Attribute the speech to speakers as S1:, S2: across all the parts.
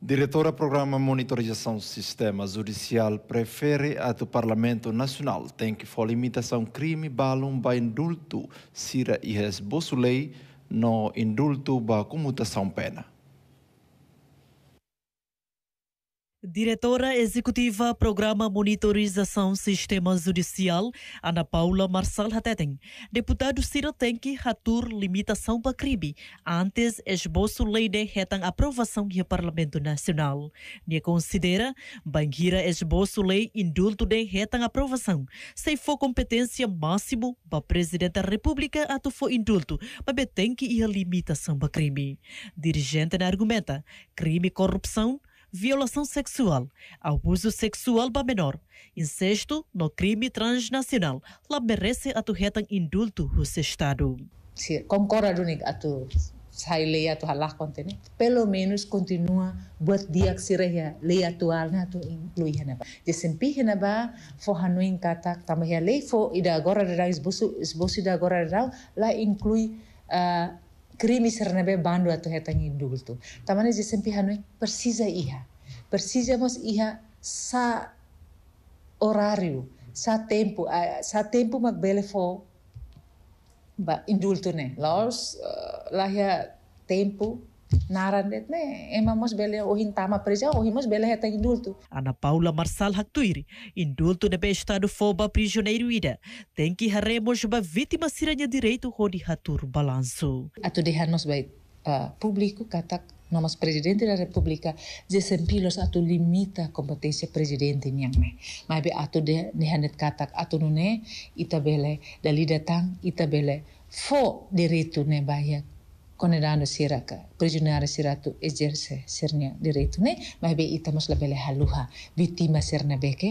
S1: Diretora Programa Monitorização do Sistema Judicial prefere a do Parlamento Nacional tem que for limitação crime balum ba indulto sira e lei no indulto ba comutação pena. Diretora Executiva Programa Monitorização Sistema Judicial, Ana Paula Marçal Hateten. Deputado Ciro Tenki Ratur Limitação para crime. Antes, esboço lei de retan aprovação em Parlamento Nacional. Ne considera, banqueira esboço lei indulto de retan aprovação. Se for competência máximo para Presidente da República, ato for indulto, mas tem que ir limitação para crime. Dirigente argumenta, crime e corrupção, violação sexual, abuso sexual para menor, incesto no crime transnacional, lá merece a atuhetan indulto o Estado. Se concorda a tu sai lei tu halah contente,
S2: pelo menos continua bot dia sireha lei atualna tu incluía na. De sempihe na ba fo hanuin katak tamahia lei fo ida agora da esboço esboço da agora da lá inclui uh, ah, krimi be bandu ato hetangi tu. Tamane je sempi hanoi persisa iha. Persisamos iha sa orario, sa tempo, sa tempo fo ba tu ne. Laos uh, eh, lahia tempo narandet ne ema mos bele ohin tama prija ohin mos bele heta indulto
S1: ana paula marsal haktuiri indulto nebe estado foba prisioneiro ida tem que haremos ba vítima siranya direito hodi hatur balanço
S2: atu dehanos ba uh, publiku katak nomas presidente da republika, desempilos atu limita kompetensi presidente niang me mabe atu de hanet katak atu nune bele dali datang ita bele fo direito ne bayak condenados siraka, prisioneros siratu ejerce sernya direito ne, mas be itamos la bele haluha, vitima serna beke,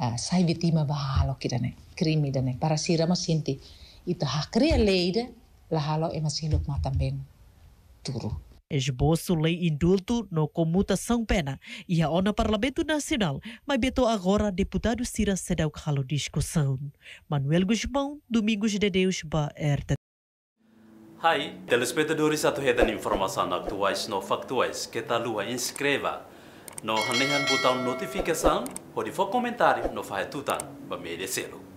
S2: uh, sai vitima bahalo kidane, crime dane, para sira sirama sinti, ita hakria leide, la halo emasiluk matamben
S1: turu. Esboço lei indulto no comutação pena e a ONU Parlamento Nacional, mas beto agora deputado Sira Sedal Halo discussão. Manuel Guzmão, Domingos de Deus, ba RT. Hej, telespectadores atuhedan informação atuais no factuais que tá lua inscreva. No hanehan botão notificação, pode for comentário no fahetutan, tutan, merecelo.